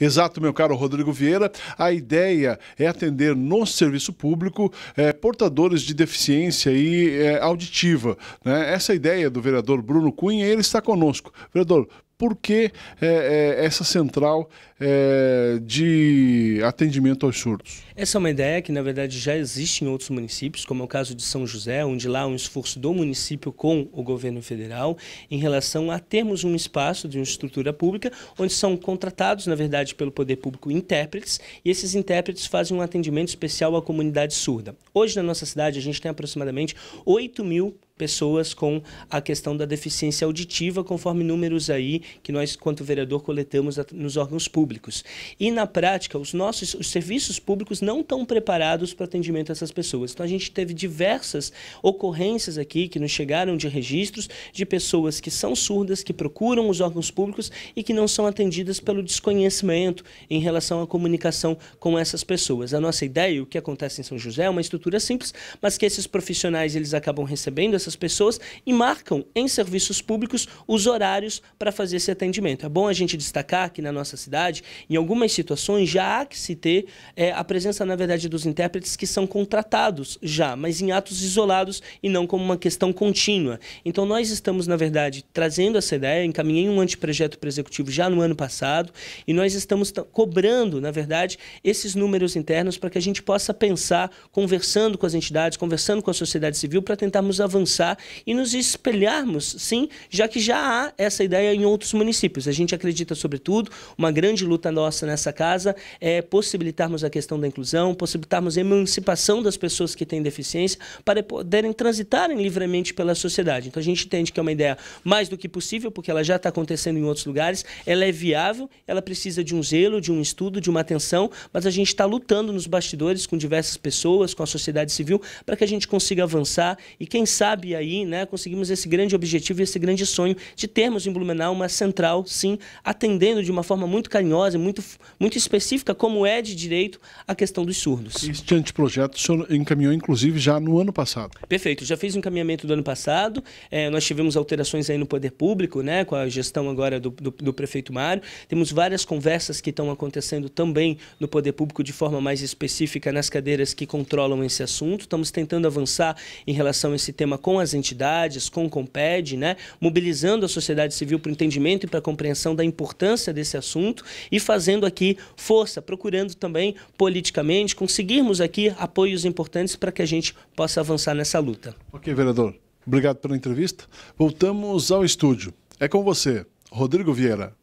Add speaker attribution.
Speaker 1: Exato, meu caro Rodrigo Vieira. A ideia é atender no serviço público eh, portadores de deficiência e, eh, auditiva. Né? Essa é ideia do vereador Bruno Cunha, ele está conosco. Vereador, por que é, é, essa central é, de atendimento aos surdos?
Speaker 2: Essa é uma ideia que, na verdade, já existe em outros municípios, como é o caso de São José, onde lá há um esforço do município com o governo federal em relação a termos um espaço de uma estrutura pública, onde são contratados, na verdade, pelo poder público intérpretes, e esses intérpretes fazem um atendimento especial à comunidade surda. Hoje, na nossa cidade, a gente tem aproximadamente 8 mil pessoas com a questão da deficiência auditiva, conforme números aí que nós, quanto vereador, coletamos nos órgãos públicos. E na prática, os nossos os serviços públicos não estão preparados para atendimento a essas pessoas. Então a gente teve diversas ocorrências aqui que nos chegaram de registros de pessoas que são surdas, que procuram os órgãos públicos e que não são atendidas pelo desconhecimento em relação à comunicação com essas pessoas. A nossa ideia, o que acontece em São José, é uma estrutura simples, mas que esses profissionais eles acabam recebendo essas essas pessoas e marcam em serviços públicos os horários para fazer esse atendimento. É bom a gente destacar que na nossa cidade, em algumas situações, já há que se ter é, a presença, na verdade, dos intérpretes que são contratados já, mas em atos isolados e não como uma questão contínua. Então, nós estamos, na verdade, trazendo essa ideia, encaminhei um anteprojeto para o executivo já no ano passado e nós estamos cobrando, na verdade, esses números internos para que a gente possa pensar, conversando com as entidades, conversando com a sociedade civil, para tentarmos avançar pensar e nos espelharmos, sim, já que já há essa ideia em outros municípios. A gente acredita, sobretudo, uma grande luta nossa nessa casa é possibilitarmos a questão da inclusão, possibilitarmos a emancipação das pessoas que têm deficiência para poderem transitarem livremente pela sociedade. Então a gente entende que é uma ideia mais do que possível, porque ela já está acontecendo em outros lugares, ela é viável, ela precisa de um zelo, de um estudo, de uma atenção, mas a gente está lutando nos bastidores com diversas pessoas, com a sociedade civil, para que a gente consiga avançar e, quem sabe, e aí né, conseguimos esse grande objetivo e esse grande sonho de termos em Blumenau uma central, sim, atendendo de uma forma muito carinhosa, muito, muito específica, como é de direito,
Speaker 1: a questão dos surdos. Este anteprojeto o senhor encaminhou, inclusive, já no ano passado.
Speaker 2: Perfeito, já fiz o encaminhamento do ano passado, é, nós tivemos alterações aí no poder público, né, com a gestão agora do, do, do prefeito Mário, temos várias conversas que estão acontecendo também no poder público de forma mais específica nas cadeiras que controlam esse assunto, estamos tentando avançar em relação a esse tema com com as entidades, com o COMPED, né? mobilizando a sociedade civil para o entendimento e para a compreensão da importância desse assunto e fazendo aqui força, procurando também politicamente conseguirmos aqui apoios importantes
Speaker 1: para que a gente possa avançar nessa luta. Ok, vereador. Obrigado pela entrevista. Voltamos ao estúdio. É com você, Rodrigo Vieira.